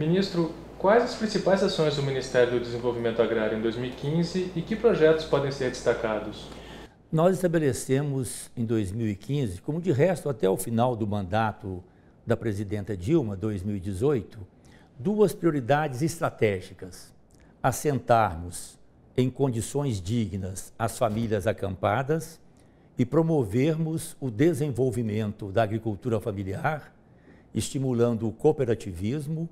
Ministro, quais as principais ações do Ministério do Desenvolvimento Agrário em 2015 e que projetos podem ser destacados? Nós estabelecemos em 2015, como de resto até o final do mandato da presidenta Dilma, 2018, duas prioridades estratégicas: assentarmos em condições dignas as famílias acampadas e promovermos o desenvolvimento da agricultura familiar, estimulando o cooperativismo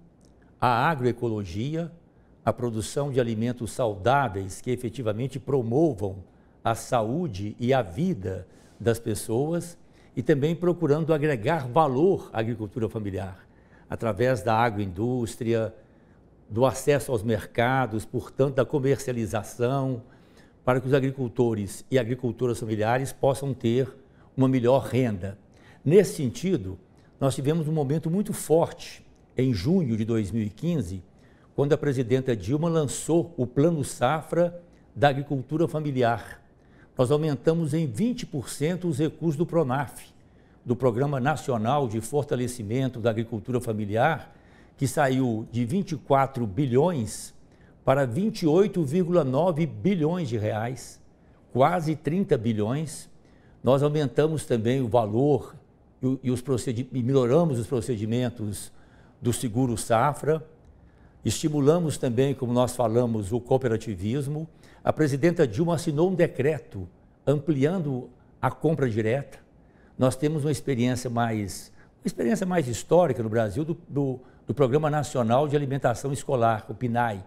a agroecologia, a produção de alimentos saudáveis que efetivamente promovam a saúde e a vida das pessoas e também procurando agregar valor à agricultura familiar através da agroindústria, do acesso aos mercados, portanto, da comercialização, para que os agricultores e agricultoras familiares possam ter uma melhor renda. Nesse sentido, nós tivemos um momento muito forte em junho de 2015, quando a presidenta Dilma lançou o Plano Safra da Agricultura Familiar. Nós aumentamos em 20% os recursos do PRONAF, do Programa Nacional de Fortalecimento da Agricultura Familiar, que saiu de 24 bilhões para 28,9 bilhões de reais, quase 30 bilhões. Nós aumentamos também o valor e, os e melhoramos os procedimentos do seguro safra. Estimulamos também, como nós falamos, o cooperativismo. A presidenta Dilma assinou um decreto ampliando a compra direta. Nós temos uma experiência mais, uma experiência mais histórica no Brasil do, do, do Programa Nacional de Alimentação Escolar, o PNAE,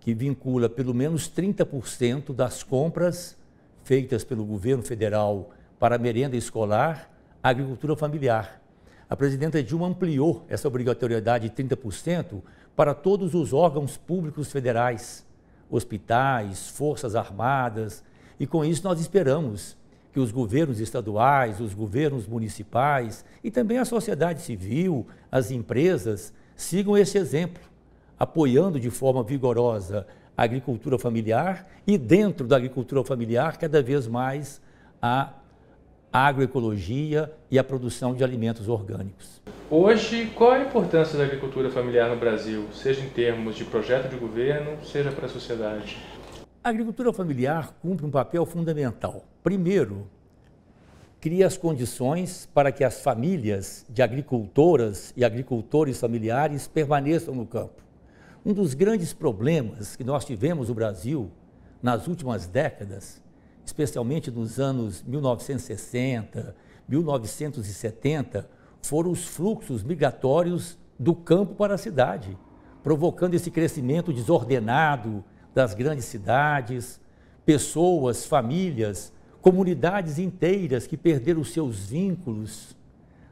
que vincula pelo menos 30% das compras feitas pelo governo federal para merenda escolar à agricultura familiar a presidenta Dilma ampliou essa obrigatoriedade de 30% para todos os órgãos públicos federais, hospitais, forças armadas, e com isso nós esperamos que os governos estaduais, os governos municipais e também a sociedade civil, as empresas, sigam esse exemplo, apoiando de forma vigorosa a agricultura familiar e, dentro da agricultura familiar, cada vez mais a a agroecologia e a produção de alimentos orgânicos. Hoje, qual é a importância da agricultura familiar no Brasil, seja em termos de projeto de governo, seja para a sociedade? A agricultura familiar cumpre um papel fundamental. Primeiro, cria as condições para que as famílias de agricultoras e agricultores familiares permaneçam no campo. Um dos grandes problemas que nós tivemos no Brasil nas últimas décadas especialmente nos anos 1960, 1970, foram os fluxos migratórios do campo para a cidade, provocando esse crescimento desordenado das grandes cidades, pessoas, famílias, comunidades inteiras que perderam seus vínculos,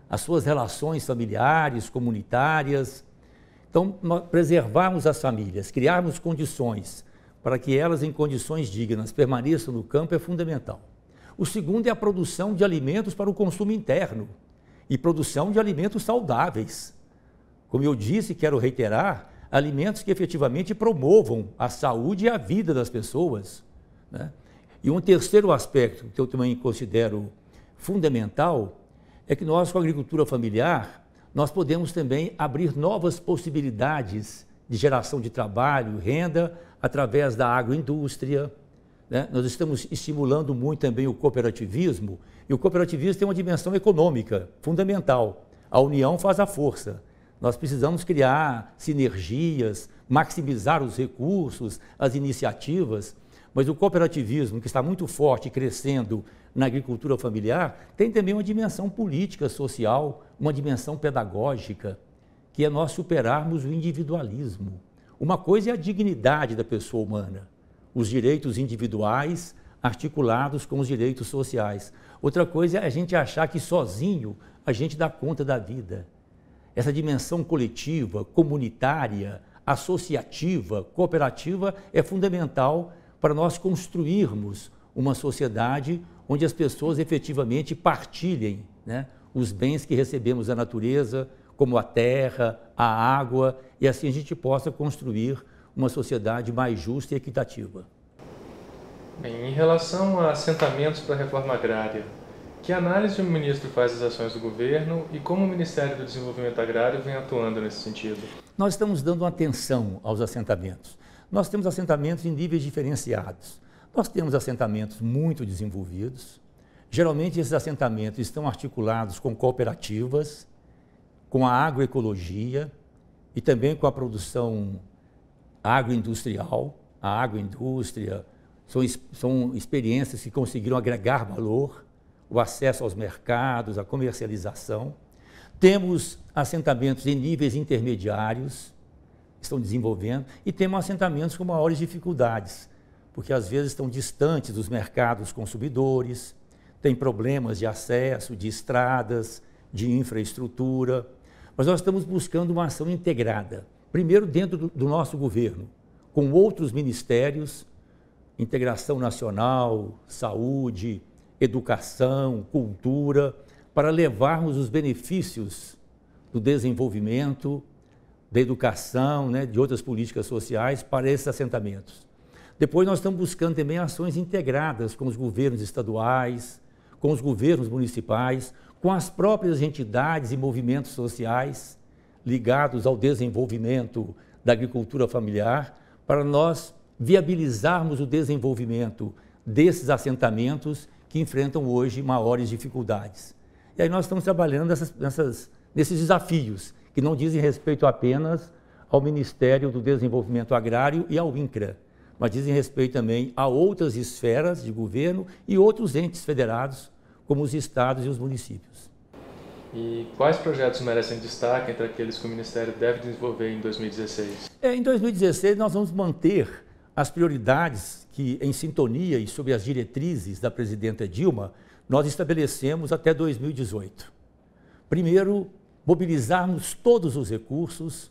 as suas relações familiares, comunitárias. Então, preservarmos as famílias, criarmos condições para que elas, em condições dignas, permaneçam no campo é fundamental. O segundo é a produção de alimentos para o consumo interno e produção de alimentos saudáveis. Como eu disse, quero reiterar, alimentos que efetivamente promovam a saúde e a vida das pessoas. Né? E um terceiro aspecto que eu também considero fundamental é que nós, com a agricultura familiar, nós podemos também abrir novas possibilidades de geração de trabalho, renda, através da agroindústria. Né? Nós estamos estimulando muito também o cooperativismo, e o cooperativismo tem uma dimensão econômica fundamental. A união faz a força. Nós precisamos criar sinergias, maximizar os recursos, as iniciativas, mas o cooperativismo, que está muito forte e crescendo na agricultura familiar, tem também uma dimensão política, social, uma dimensão pedagógica que é nós superarmos o individualismo. Uma coisa é a dignidade da pessoa humana, os direitos individuais articulados com os direitos sociais. Outra coisa é a gente achar que sozinho a gente dá conta da vida. Essa dimensão coletiva, comunitária, associativa, cooperativa é fundamental para nós construirmos uma sociedade onde as pessoas efetivamente partilhem né, os bens que recebemos da natureza, como a terra, a água, e assim a gente possa construir uma sociedade mais justa e equitativa. Bem, em relação a assentamentos para a reforma agrária, que análise o ministro faz das ações do governo e como o Ministério do Desenvolvimento Agrário vem atuando nesse sentido? Nós estamos dando atenção aos assentamentos. Nós temos assentamentos em níveis diferenciados. Nós temos assentamentos muito desenvolvidos. Geralmente, esses assentamentos estão articulados com cooperativas, com a agroecologia e também com a produção agroindustrial. A agroindústria são, são experiências que conseguiram agregar valor, o acesso aos mercados, a comercialização. Temos assentamentos em níveis intermediários, estão desenvolvendo, e temos assentamentos com maiores dificuldades, porque às vezes estão distantes dos mercados consumidores, tem problemas de acesso, de estradas, de infraestrutura. Mas nós estamos buscando uma ação integrada, primeiro dentro do, nosso governo, com outros ministérios, integração nacional, saúde, educação, cultura, para levarmos os benefícios do desenvolvimento, da educação, né, de outras políticas sociais para esses assentamentos. Depois nós estamos buscando também ações integradas com os governos estaduais, com os governos municipais, com as próprias entidades e movimentos sociais ligados ao desenvolvimento da agricultura familiar, para nós viabilizarmos o desenvolvimento desses assentamentos que enfrentam hoje maiores dificuldades. E aí nós estamos trabalhando nessas, nessas, nesses desafios, que não dizem respeito apenas ao Ministério do Desenvolvimento Agrário e ao INCRA, mas dizem respeito também a outras esferas de governo e outros entes federados como os estados e os municípios. E quais projetos merecem destaque entre aqueles que o Ministério deve desenvolver em 2016? É, em 2016, nós vamos manter as prioridades que, em sintonia e sob as diretrizes da presidenta Dilma, nós estabelecemos até 2018. Primeiro, mobilizarmos todos os recursos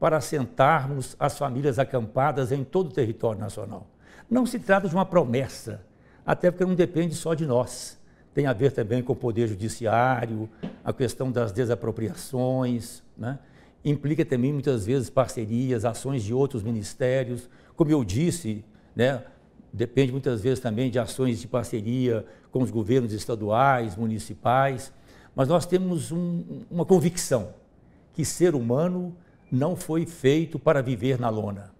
para assentarmos as famílias acampadas em todo o território nacional. Não se trata de uma promessa, até porque não depende só de nós tem a ver também com o poder judiciário, a questão das desapropriações, né? implica também muitas vezes parcerias, ações de outros ministérios. Como eu disse, né, depende muitas vezes também de ações de parceria com os governos estaduais, municipais. Mas nós temos um, uma convicção que ser humano não foi feito para viver na lona.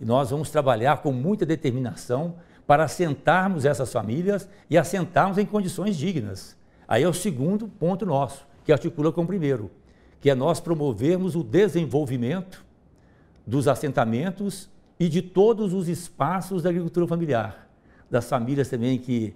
E nós vamos trabalhar com muita determinação para assentarmos essas famílias e assentarmos em condições dignas. Aí é o segundo ponto nosso, que articula com o primeiro, que é nós promovermos o desenvolvimento dos assentamentos e de todos os espaços da agricultura familiar, das famílias também que,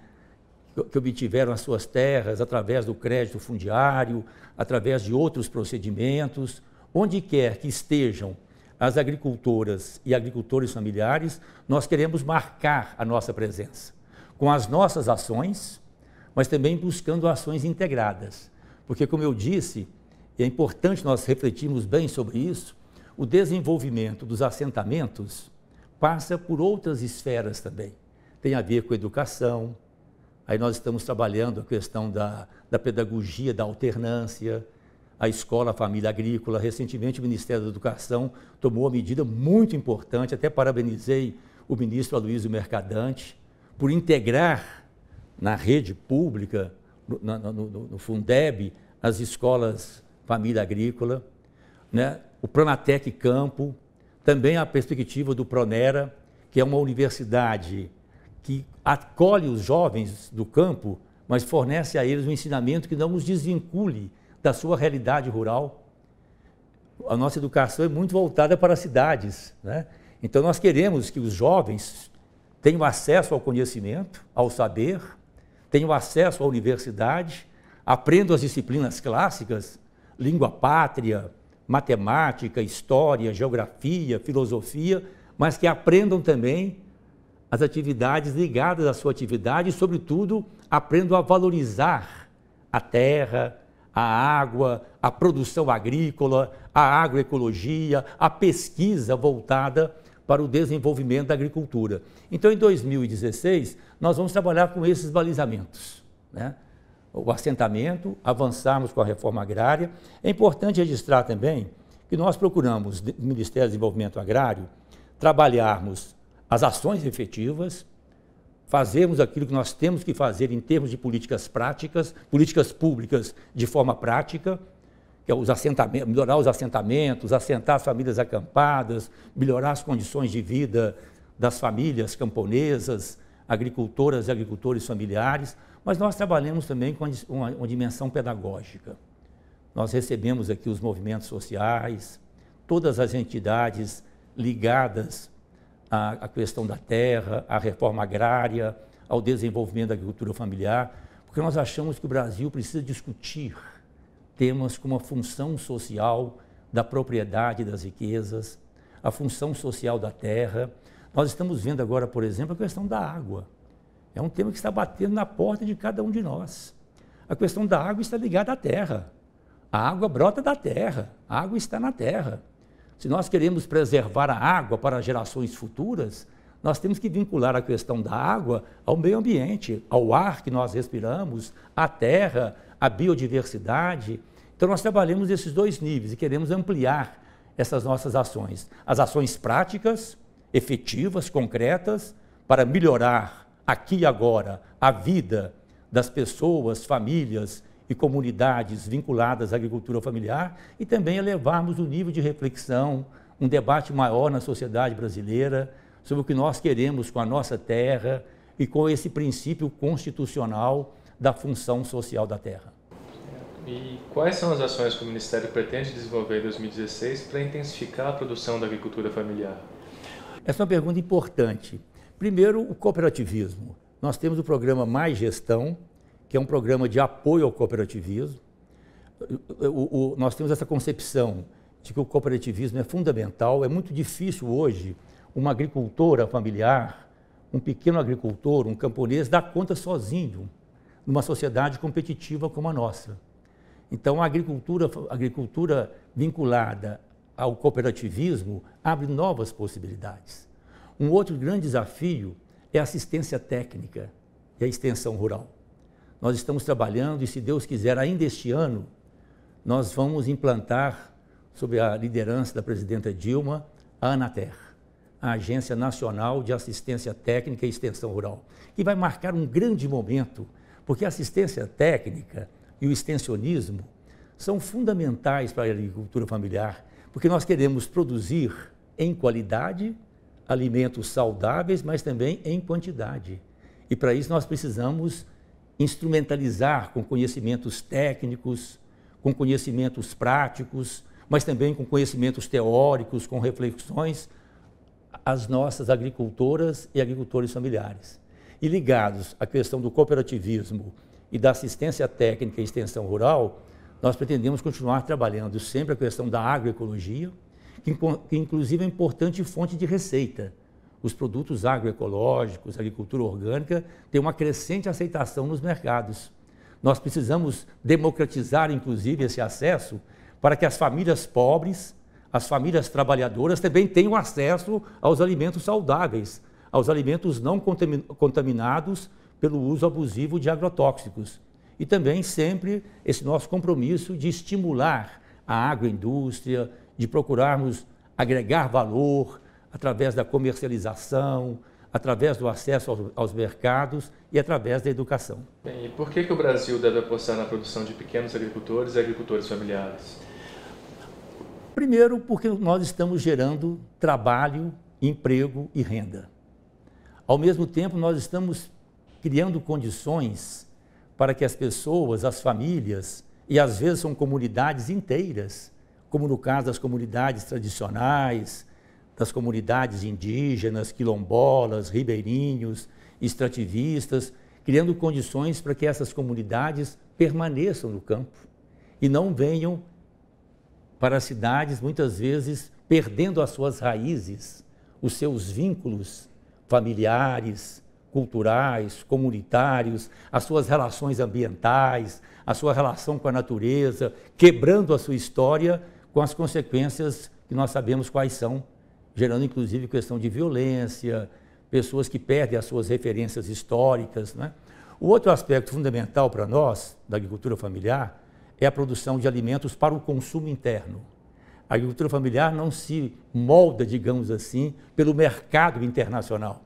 que obtiveram as suas terras através do crédito fundiário, através de outros procedimentos, onde quer que estejam as agricultoras e agricultores familiares, nós queremos marcar a nossa presença com as nossas ações, mas também buscando ações integradas. Porque, como eu disse, e é importante nós refletirmos bem sobre isso, o desenvolvimento dos assentamentos passa por outras esferas também. Tem a ver com educação, aí nós estamos trabalhando a questão da, da pedagogia, da alternância, a escola, família agrícola. Recentemente, o Ministério da Educação tomou uma medida muito importante, até parabenizei o ministro Aloysio Mercadante, por integrar na rede pública, no, no, no Fundeb, as escolas família agrícola, né? o Pronatec Campo, também a perspectiva do Pronera, que é uma universidade que acolhe os jovens do campo, mas fornece a eles um ensinamento que não os desvincule da sua realidade rural. A nossa educação é muito voltada para as cidades. Né? Então, nós queremos que os jovens tenham acesso ao conhecimento, ao saber, tenham acesso à universidade, aprendam as disciplinas clássicas, língua pátria, matemática, história, geografia, filosofia, mas que aprendam também as atividades ligadas à sua atividade e, sobretudo, aprendam a valorizar a terra, a água, a produção agrícola, a agroecologia, a pesquisa voltada para o desenvolvimento da agricultura. Então, em 2016, nós vamos trabalhar com esses balizamentos. Né? O assentamento, avançarmos com a reforma agrária. É importante registrar também que nós procuramos, no Ministério do Desenvolvimento Agrário, trabalharmos as ações efetivas, fazermos aquilo que nós temos que fazer em termos de políticas práticas, políticas públicas de forma prática, que é os assentamentos, melhorar os assentamentos, assentar as famílias acampadas, melhorar as condições de vida das famílias camponesas, agricultoras e agricultores familiares, mas nós trabalhamos também com uma, uma dimensão pedagógica. Nós recebemos aqui os movimentos sociais, todas as entidades ligadas à, questão da terra, à reforma agrária, ao desenvolvimento da agricultura familiar, porque nós achamos que o Brasil precisa discutir temas como a função social da propriedade das riquezas, a função social da terra. Nós estamos vendo agora, por exemplo, a questão da água. É um tema que está batendo na porta de cada um de nós. A questão da água está ligada à terra. A água brota da terra, a água está na terra. Se nós queremos preservar a água para gerações futuras, nós temos que vincular a questão da água ao meio ambiente, ao ar que nós respiramos, à terra, à biodiversidade. Então, nós trabalhamos esses dois níveis e queremos ampliar essas nossas ações. As ações práticas, efetivas, concretas, para melhorar aqui e agora a vida das pessoas, famílias e comunidades vinculadas à agricultura familiar e também elevarmos o nível de reflexão, um debate maior na sociedade brasileira sobre o que nós queremos com a nossa terra e com esse princípio constitucional da função social da terra. E quais são as ações que o Ministério pretende desenvolver em 2016 para intensificar a produção da agricultura familiar? Essa é uma pergunta importante. Primeiro, o cooperativismo. Nós temos o programa Mais Gestão, que é um programa de apoio ao cooperativismo. O, o, nós temos essa concepção de que o cooperativismo é fundamental. É muito difícil hoje uma agricultora familiar, um pequeno agricultor, um camponês, dar conta sozinho numa sociedade competitiva como a nossa. Então, a agricultura, a agricultura vinculada ao cooperativismo abre novas possibilidades. Um outro grande desafio é a assistência técnica e a extensão rural. Nós estamos trabalhando e, se Deus quiser, ainda este ano, nós vamos implantar, sob a liderança da presidenta Dilma, a Anater, a Agência Nacional de Assistência Técnica e Extensão Rural, que vai marcar um grande momento, porque a assistência técnica e o extensionismo são fundamentais para a agricultura familiar, porque nós queremos produzir em qualidade alimentos saudáveis, mas também em quantidade. E para isso nós precisamos instrumentalizar com conhecimentos técnicos, com conhecimentos práticos, mas também com conhecimentos teóricos, com reflexões, as nossas agricultoras e agricultores familiares. E ligados à questão do cooperativismo e da assistência técnica e extensão rural, nós pretendemos continuar trabalhando sempre a questão da agroecologia, que, que inclusive é importante fonte de receita os produtos agroecológicos, agricultura orgânica, têm uma crescente aceitação nos mercados. Nós precisamos democratizar, inclusive, esse acesso para que as famílias pobres, as famílias trabalhadoras também tenham acesso aos alimentos saudáveis, aos alimentos não contaminados pelo uso abusivo de agrotóxicos. E também sempre esse nosso compromisso de estimular a agroindústria, de procurarmos agregar valor, através da comercialização, através do acesso aos, aos mercados e através da educação. Bem, e por que, que o Brasil deve apostar na produção de pequenos agricultores e agricultores familiares? Primeiro, porque nós estamos gerando trabalho, emprego e renda. Ao mesmo tempo, nós estamos criando condições para que as pessoas, as famílias, e às vezes são comunidades inteiras, como no caso das comunidades tradicionais, das comunidades indígenas, quilombolas, ribeirinhos, extrativistas, criando condições para que essas comunidades permaneçam no campo e não venham para as cidades, muitas vezes perdendo as suas raízes, os seus vínculos familiares, culturais, comunitários, as suas relações ambientais, a sua relação com a natureza, quebrando a sua história com as consequências que nós sabemos quais são gerando inclusive questão de violência, pessoas que perdem as suas referências históricas. Né? O outro aspecto fundamental para nós, da agricultura familiar, é a produção de alimentos para o consumo interno. A agricultura familiar não se molda, digamos assim, pelo mercado internacional.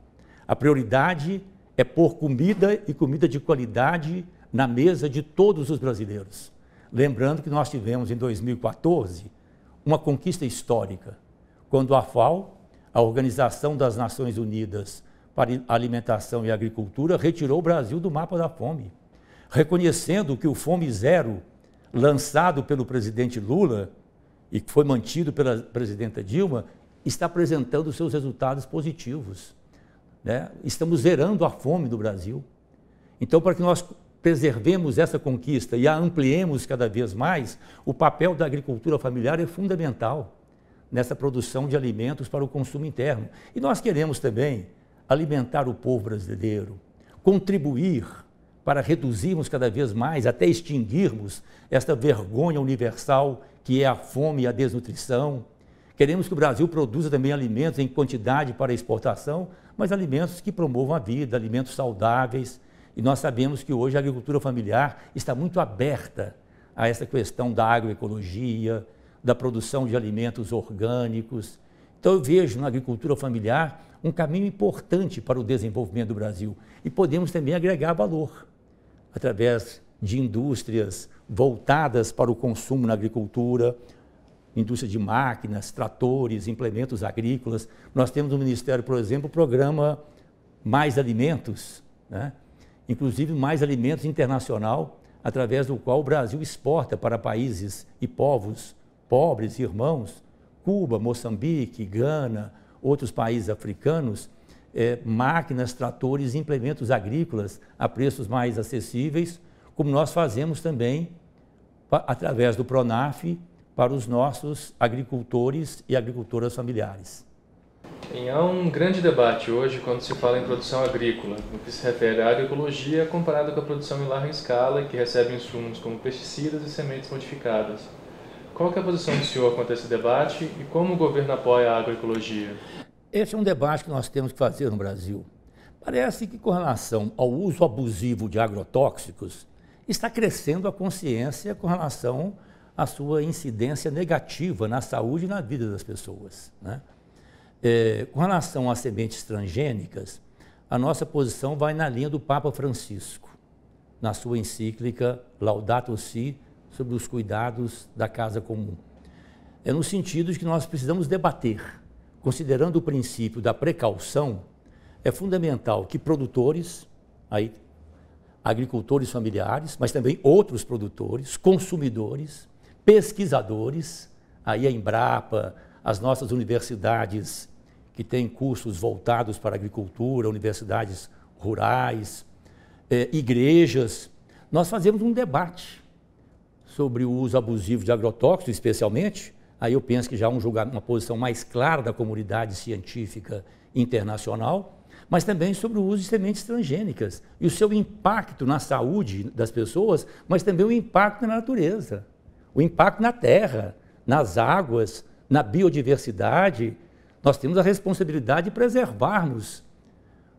A prioridade é pôr comida e comida de qualidade na mesa de todos os brasileiros. Lembrando que nós tivemos em 2014 uma conquista histórica quando a FAO, a Organização das Nações Unidas para Alimentação e Agricultura, retirou o Brasil do mapa da fome, reconhecendo que o Fome Zero, lançado pelo presidente Lula e que foi mantido pela presidenta Dilma, está apresentando seus resultados positivos. Né? Estamos zerando a fome do Brasil. Então, para que nós preservemos essa conquista e a ampliemos cada vez mais, o papel da agricultura familiar é fundamental nessa produção de alimentos para o consumo interno. E nós queremos também alimentar o povo brasileiro, contribuir para reduzirmos cada vez mais, até extinguirmos, esta vergonha universal que é a fome e a desnutrição. Queremos que o Brasil produza também alimentos em quantidade para exportação, mas alimentos que promovam a vida, alimentos saudáveis. E nós sabemos que hoje a agricultura familiar está muito aberta a essa questão da agroecologia, da produção de alimentos orgânicos. Então eu vejo na agricultura familiar um caminho importante para o desenvolvimento do Brasil e podemos também agregar valor através de indústrias voltadas para o consumo na agricultura, indústria de máquinas, tratores, implementos agrícolas. Nós temos no Ministério, por exemplo, o programa Mais Alimentos, né? inclusive Mais Alimentos Internacional, através do qual o Brasil exporta para países e povos pobres irmãos, Cuba, Moçambique, Gana, outros países africanos, é, máquinas, tratores, implementos agrícolas a preços mais acessíveis, como nós fazemos também através do Pronaf para os nossos agricultores e agricultoras familiares. Bem, há um grande debate hoje quando se fala em produção agrícola, no que se refere à agroecologia comparada com a produção em larga escala, que recebe insumos como pesticidas e sementes modificadas. Qual é a posição do senhor quanto a esse debate e como o governo apoia a agroecologia? Esse é um debate que nós temos que fazer no Brasil. Parece que, com relação ao uso abusivo de agrotóxicos, está crescendo a consciência com relação à sua incidência negativa na saúde e na vida das pessoas. Né? É, com relação às sementes transgênicas, a nossa posição vai na linha do Papa Francisco, na sua encíclica Laudato Si, sobre os cuidados da casa comum. É no sentido de que nós precisamos debater, considerando o princípio da precaução, é fundamental que produtores, aí, agricultores familiares, mas também outros produtores, consumidores, pesquisadores, aí a Embrapa, as nossas universidades que têm cursos voltados para a agricultura, universidades rurais, eh, igrejas, nós fazemos um debate sobre o uso abusivo de agrotóxicos, especialmente, aí eu penso que já há um uma posição mais clara da comunidade científica internacional, mas também sobre o uso de sementes transgênicas e o seu impacto na saúde das pessoas, mas também o impacto na natureza, o impacto na terra, nas águas, na biodiversidade. Nós temos a responsabilidade de preservarmos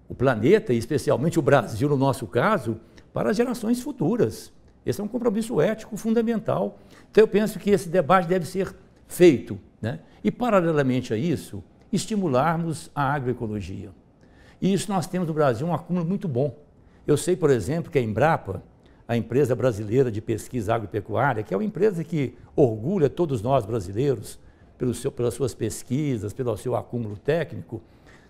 o planeta, e especialmente o Brasil, no nosso caso, para as gerações futuras. Esse é um compromisso ético fundamental. Então eu penso que esse debate deve ser feito. Né? E, paralelamente a isso, estimularmos a agroecologia. E isso nós temos no Brasil um acúmulo muito bom. Eu sei, por exemplo, que a Embrapa, a empresa brasileira de pesquisa agropecuária, que é uma empresa que orgulha todos nós brasileiros pelo seu, pelas suas pesquisas, pelo seu acúmulo técnico,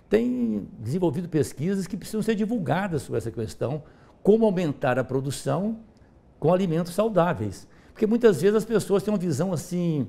tem desenvolvido pesquisas que precisam ser divulgadas sobre essa questão, como aumentar a produção com alimentos saudáveis. Porque muitas vezes as pessoas têm uma visão assim,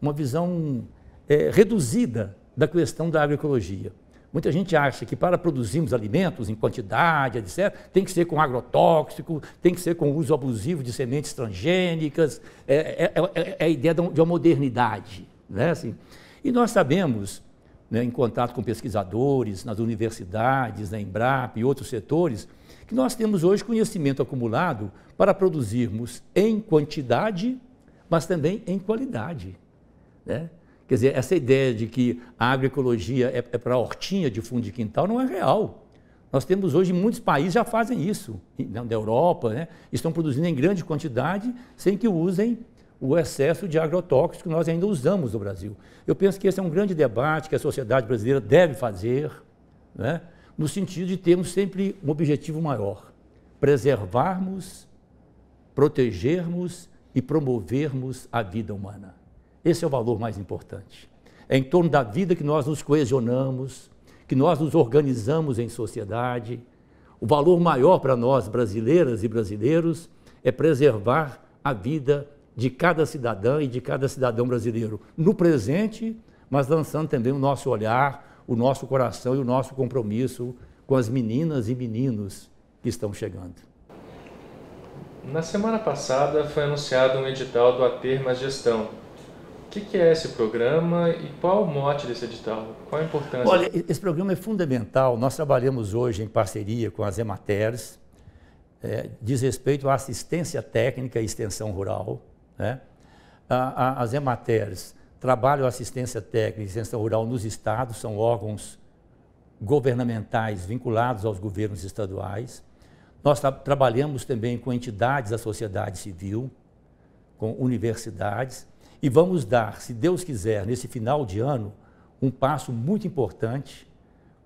uma visão é, reduzida da questão da agroecologia. Muita gente acha que para produzirmos alimentos em quantidade, etc., tem que ser com agrotóxico, tem que ser com uso abusivo de sementes transgênicas, é, é, é a ideia de uma modernidade. Né? Assim, e nós sabemos, né, em contato com pesquisadores, nas universidades, na Embrapa e outros setores, que nós temos hoje conhecimento acumulado para produzirmos em quantidade, mas também em qualidade. Né? Quer dizer, essa ideia de que a agroecologia é, é para hortinha de fundo de quintal não é real. Nós temos hoje muitos países já fazem isso, na Europa, né? estão produzindo em grande quantidade sem que usem o excesso de agrotóxicos que nós ainda usamos no Brasil. Eu penso que esse é um grande debate que a sociedade brasileira deve fazer, né? no sentido de termos sempre um objetivo maior: preservarmos, protegermos e promovermos a vida humana. Esse é o valor mais importante. É em torno da vida que nós nos coesionamos, que nós nos organizamos em sociedade. O valor maior para nós, brasileiras e brasileiros, é preservar a vida de cada cidadã e de cada cidadão brasileiro no presente, mas lançando também o nosso olhar o nosso coração e o nosso compromisso com as meninas e meninos que estão chegando. Na semana passada foi anunciado um edital do Aterma Gestão. O que é esse programa e qual o mote desse edital? Qual a importância? Olha, esse programa é fundamental. Nós trabalhamos hoje em parceria com as Emateres, é, diz respeito à assistência técnica e extensão rural. Né? A, a, as Emateres trabalham assistência técnica e assistência rural nos estados, são órgãos governamentais vinculados aos governos estaduais. Nós tra trabalhamos também com entidades da sociedade civil, com universidades, e vamos dar, se Deus quiser, nesse final de ano, um passo muito importante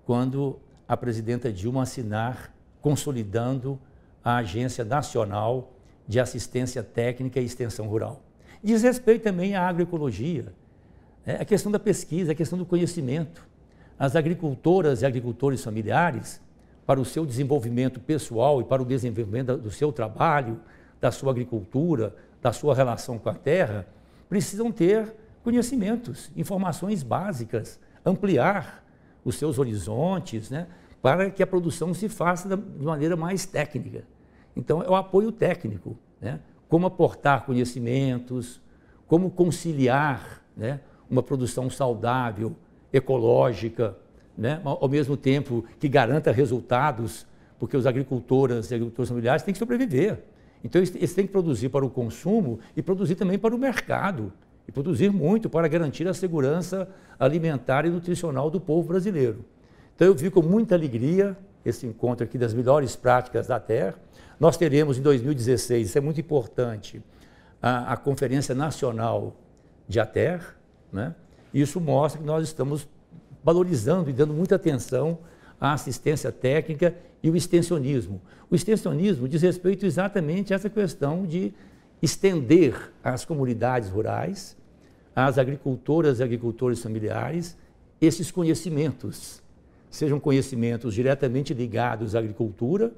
quando a presidenta Dilma assinar, consolidando a Agência Nacional de Assistência Técnica e Extensão Rural. Diz respeito também à agroecologia, é a questão da pesquisa, a questão do conhecimento. As agricultoras e agricultores familiares, para o seu desenvolvimento pessoal e para o desenvolvimento do seu trabalho, da sua agricultura, da sua relação com a terra, precisam ter conhecimentos, informações básicas, ampliar os seus horizontes, né, para que a produção se faça de maneira mais técnica. Então, é o apoio técnico, né, como aportar conhecimentos, como conciliar né, uma produção saudável, ecológica, né? ao mesmo tempo que garanta resultados, porque os agricultoras e agricultores familiares têm que sobreviver. Então, eles têm que produzir para o consumo e produzir também para o mercado, e produzir muito para garantir a segurança alimentar e nutricional do povo brasileiro. Então, eu vi com muita alegria esse encontro aqui das melhores práticas da terra. Nós teremos em 2016, isso é muito importante, a, a Conferência Nacional de ATER, né? Isso mostra que nós estamos valorizando e dando muita atenção à assistência técnica e o extensionismo. O extensionismo diz respeito exatamente a essa questão de estender às comunidades rurais, às agricultoras e agricultores familiares, esses conhecimentos, sejam conhecimentos diretamente ligados à agricultura,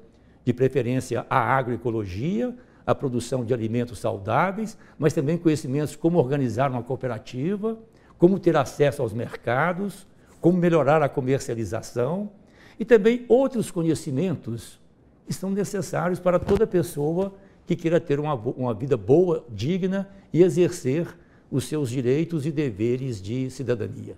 de preferência à agroecologia, a produção de alimentos saudáveis, mas também conhecimentos como organizar uma cooperativa, como ter acesso aos mercados, como melhorar a comercialização e também outros conhecimentos que são necessários para toda pessoa que queira ter uma, uma vida boa, digna e exercer os seus direitos e deveres de cidadania.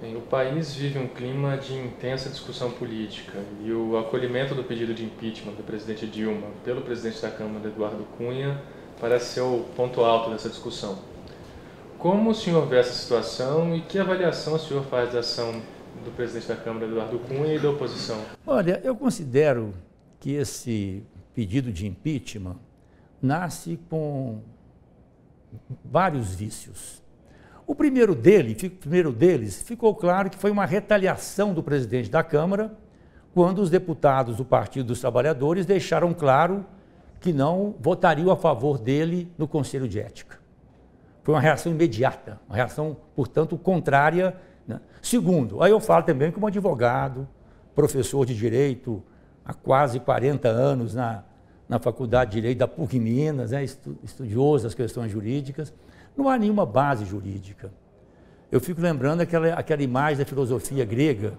Bem, o país vive um clima de intensa discussão política e o acolhimento do pedido de impeachment do presidente Dilma pelo presidente da Câmara, Eduardo Cunha, parece ser o ponto alto dessa discussão. Como o senhor vê essa situação e que avaliação o senhor faz da ação do presidente da Câmara, Eduardo Cunha, e da oposição? Olha, eu considero que esse pedido de impeachment nasce com vários vícios. O primeiro, dele, o primeiro deles ficou claro que foi uma retaliação do presidente da Câmara quando os deputados do Partido dos Trabalhadores deixaram claro que não votariam a favor dele no Conselho de Ética. Foi uma reação imediata, uma reação, portanto, contrária. Né? Segundo, aí eu falo também como advogado, professor de direito há quase 40 anos na, na Faculdade de Direito da PUC Minas, né? estudioso das questões jurídicas. Não há nenhuma base jurídica. Eu fico lembrando aquela, aquela imagem da filosofia grega,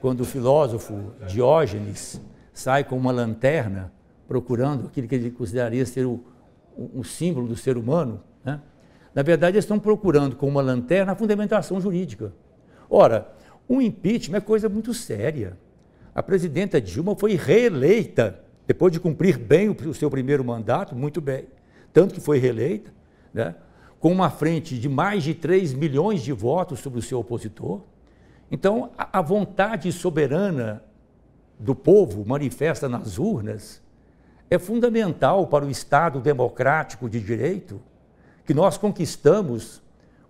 quando o filósofo Diógenes sai com uma lanterna procurando aquilo que ele consideraria ser o, um símbolo do ser humano. Né? Na verdade, eles estão procurando com uma lanterna a fundamentação jurídica. Ora, um impeachment é coisa muito séria. A presidenta Dilma foi reeleita, depois de cumprir bem o seu primeiro mandato, muito bem, tanto que foi reeleita, né? com uma frente de mais de 3 milhões de votos sobre o seu opositor. Então, a, vontade soberana do povo manifesta nas urnas é fundamental para o Estado democrático de direito que nós conquistamos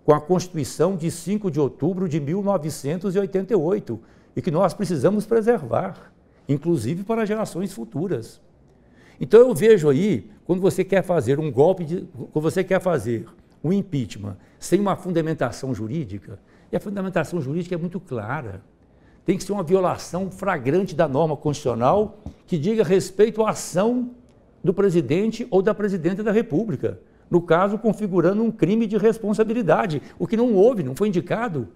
com a Constituição de 5 de outubro de 1988 e que nós precisamos preservar, inclusive para gerações futuras. Então eu vejo aí, quando você quer fazer um golpe, de, quando você quer fazer o impeachment sem uma fundamentação jurídica, e a fundamentação jurídica é muito clara. Tem que ser uma violação flagrante da norma constitucional que diga respeito à ação do presidente ou da presidenta da República. No caso, configurando um crime de responsabilidade, o que não houve, não foi indicado.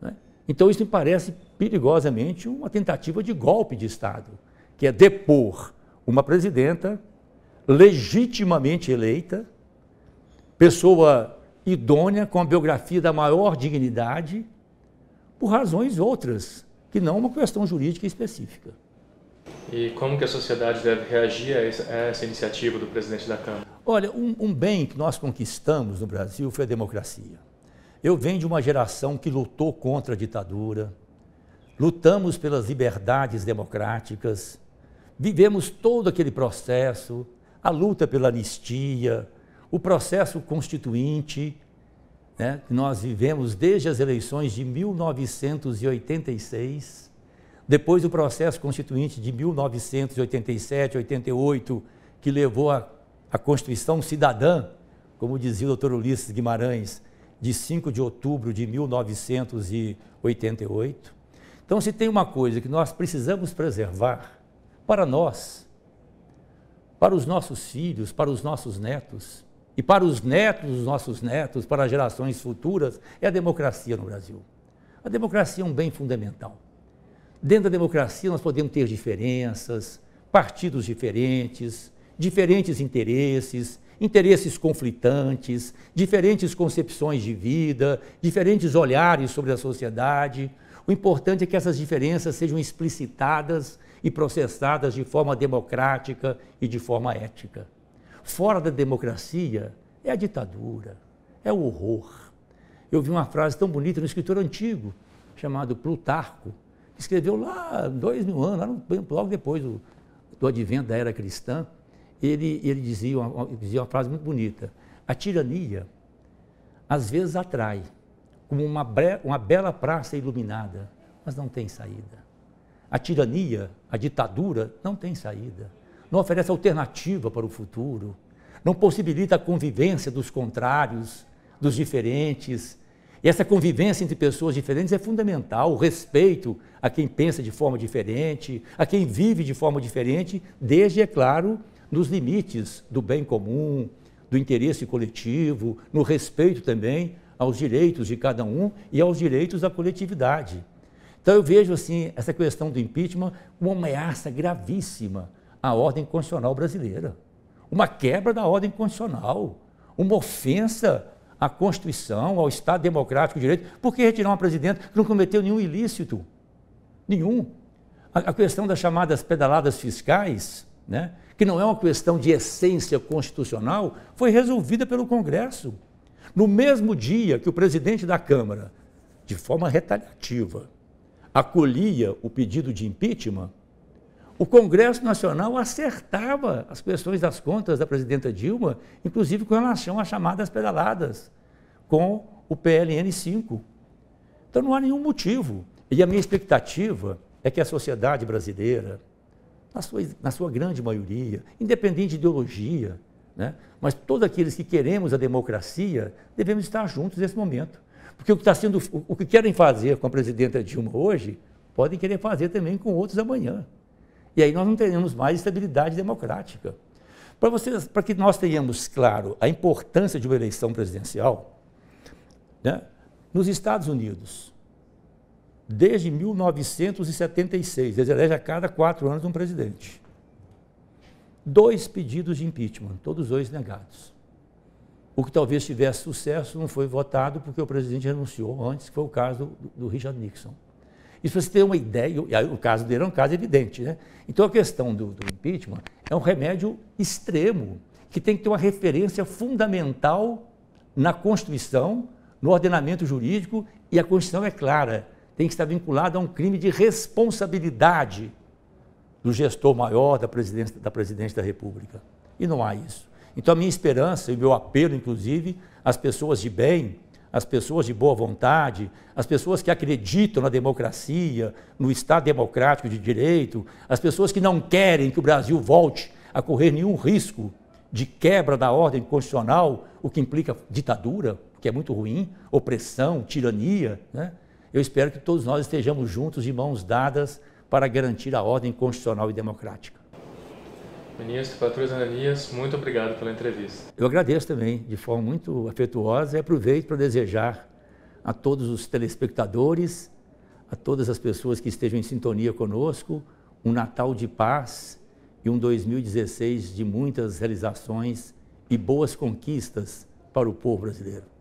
Né? Então, isso me parece perigosamente uma tentativa de golpe de Estado, que é depor uma presidenta legitimamente eleita pessoa idônea, com a biografia da maior dignidade, por razões outras, que não uma questão jurídica específica. E como que a sociedade deve reagir a essa iniciativa do presidente da Câmara? Olha, um, um bem que nós conquistamos no Brasil foi a democracia. Eu venho de uma geração que lutou contra a ditadura, lutamos pelas liberdades democráticas, vivemos todo aquele processo, a luta pela anistia, o processo constituinte, né, que nós vivemos desde as eleições de 1986, depois do processo constituinte de 1987, 88, que levou a, a Constituição Cidadã, como dizia o doutor Ulisses Guimarães, de 5 de outubro de 1988. Então, se tem uma coisa que nós precisamos preservar para nós, para os nossos filhos, para os nossos netos, e para os netos dos nossos netos, para as gerações futuras, é a democracia no Brasil. A democracia é um bem fundamental. Dentro da democracia, nós podemos ter diferenças, partidos diferentes, diferentes interesses, interesses conflitantes, diferentes concepções de vida, diferentes olhares sobre a sociedade. O importante é que essas diferenças sejam explicitadas e processadas de forma democrática e de forma ética. Fora da democracia é a ditadura, é o horror. Eu vi uma frase tão bonita no escritor antigo, chamado Plutarco, que escreveu lá dois mil anos, logo depois do, do advento da era cristã, ele, ele dizia, uma, dizia uma frase muito bonita: a tirania às vezes atrai, como uma, bre, uma bela praça iluminada, mas não tem saída. A tirania, a ditadura, não tem saída não oferece alternativa para o futuro, não possibilita a convivência dos contrários, dos diferentes. E essa convivência entre pessoas diferentes é fundamental, o respeito a quem pensa de forma diferente, a quem vive de forma diferente, desde, é claro, nos limites do bem comum, do interesse coletivo, no respeito também aos direitos de cada um e aos direitos da coletividade. Então eu vejo assim essa questão do impeachment uma ameaça gravíssima a ordem constitucional brasileira. Uma quebra da ordem constitucional, uma ofensa à Constituição, ao Estado Democrático de Direito. Por que retirar uma presidente que não cometeu nenhum ilícito? Nenhum. A, a questão das chamadas pedaladas fiscais, né, que não é uma questão de essência constitucional, foi resolvida pelo Congresso. No mesmo dia que o presidente da Câmara, de forma retaliativa, acolhia o pedido de impeachment, o Congresso Nacional acertava as questões das contas da presidenta Dilma, inclusive com relação às chamadas pedaladas, com o PLN 5. Então não há nenhum motivo. E a minha expectativa é que a sociedade brasileira, na sua, na sua grande maioria, independente de ideologia, né, mas todos aqueles que queremos a democracia, devemos estar juntos nesse momento. Porque o que, está sendo, o que querem fazer com a presidenta Dilma hoje, podem querer fazer também com outros amanhã. E aí nós não teremos mais estabilidade democrática. Para, vocês, para que nós tenhamos claro a importância de uma eleição presidencial, né, nos Estados Unidos, desde 1976, eles elegem a cada quatro anos um presidente. Dois pedidos de impeachment, todos dois negados. O que talvez tivesse sucesso não foi votado porque o presidente renunciou antes, que foi o caso do, do Richard Nixon isso você tem uma ideia, e aí o caso dele é um caso evidente, né? Então a questão do, do impeachment é um remédio extremo, que tem que ter uma referência fundamental na Constituição, no ordenamento jurídico, e a Constituição é clara, tem que estar vinculada a um crime de responsabilidade do gestor maior da presidência, da presidência da República. E não há isso. Então a minha esperança e o meu apelo, inclusive, às pessoas de bem, as pessoas de boa vontade, as pessoas que acreditam na democracia, no Estado democrático de direito, as pessoas que não querem que o Brasil volte a correr nenhum risco de quebra da ordem constitucional, o que implica ditadura, que é muito ruim, opressão, tirania. Né? Eu espero que todos nós estejamos juntos, de mãos dadas, para garantir a ordem constitucional e democrática. Ministro Patrícia Ananias, muito obrigado pela entrevista. Eu agradeço também, de forma muito afetuosa, e aproveito para desejar a todos os telespectadores, a todas as pessoas que estejam em sintonia conosco, um Natal de paz e um 2016 de muitas realizações e boas conquistas para o povo brasileiro.